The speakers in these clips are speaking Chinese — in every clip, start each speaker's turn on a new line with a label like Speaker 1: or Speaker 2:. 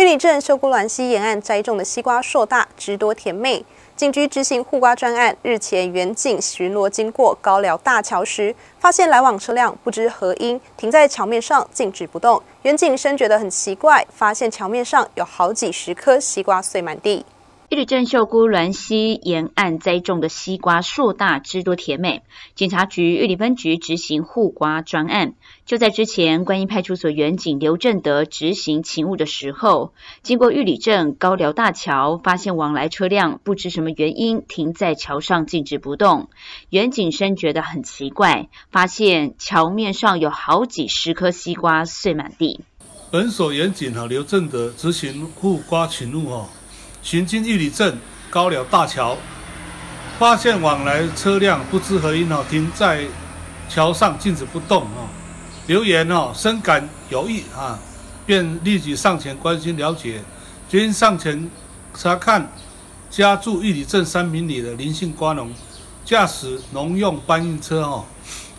Speaker 1: 玉里镇秀姑峦溪沿岸栽种的西瓜硕大、汁多、甜美。警局执行护瓜专案，日前远警巡逻经过高寮大桥时，发现来往车辆不知何因停在桥面上静止不动。远警深觉得很奇怪，发现桥面上有好几十颗西瓜碎满地。
Speaker 2: 玉里镇秀姑峦溪沿岸栽种的西瓜硕大、枝多、甜美。警察局玉里分局执行护瓜专案，就在之前观音派出所员警刘正德执行勤务的时候，经过玉里镇高寮大桥，发现往来车辆不知什么原因停在桥上静止不动。原警生觉得很奇怪，发现桥面上有好几十颗西瓜碎满地。
Speaker 3: 本所员警和刘正德执行护瓜勤务哦。行经玉里镇高寮大桥，发现往来车辆不知何因哦停在桥上静止不动哦，留言哦深感犹豫啊，便立即上前关心了解。经上前查看，家住玉里镇三平里的林姓瓜农驾驶农用搬运车哦，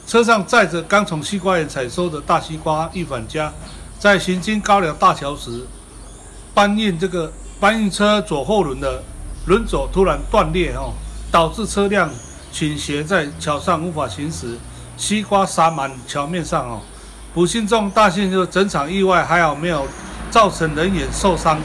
Speaker 3: 车上载着刚从西瓜园采收的大西瓜一返家，在行经高寮大桥时搬运这个。搬运车左后轮的轮轴突然断裂，哦，导致车辆倾斜在桥上无法行驶，西瓜撒满桥面上，哦，不幸中大幸就整场意外，还好没有造成人员受伤。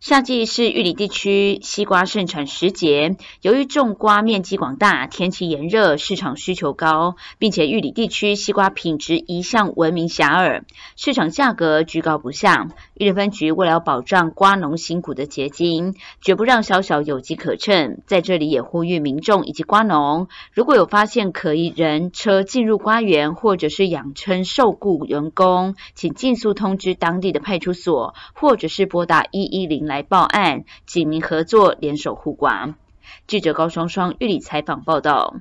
Speaker 2: 夏季是玉里地区西瓜盛产时节，由于种瓜面积广大，天气炎热，市场需求高，并且玉里地区西瓜品质一向闻名遐迩，市场价格居高不下。玉里分局为了保障瓜农辛苦的结晶，绝不让小小有机可乘。在这里也呼吁民众以及瓜农，如果有发现可疑人车进入瓜园，或者是养称受雇员工，请尽速通知当地的派出所，或者是拨打一一零。来报案，警民合作联手护管。记者高双双玉礼采访报道。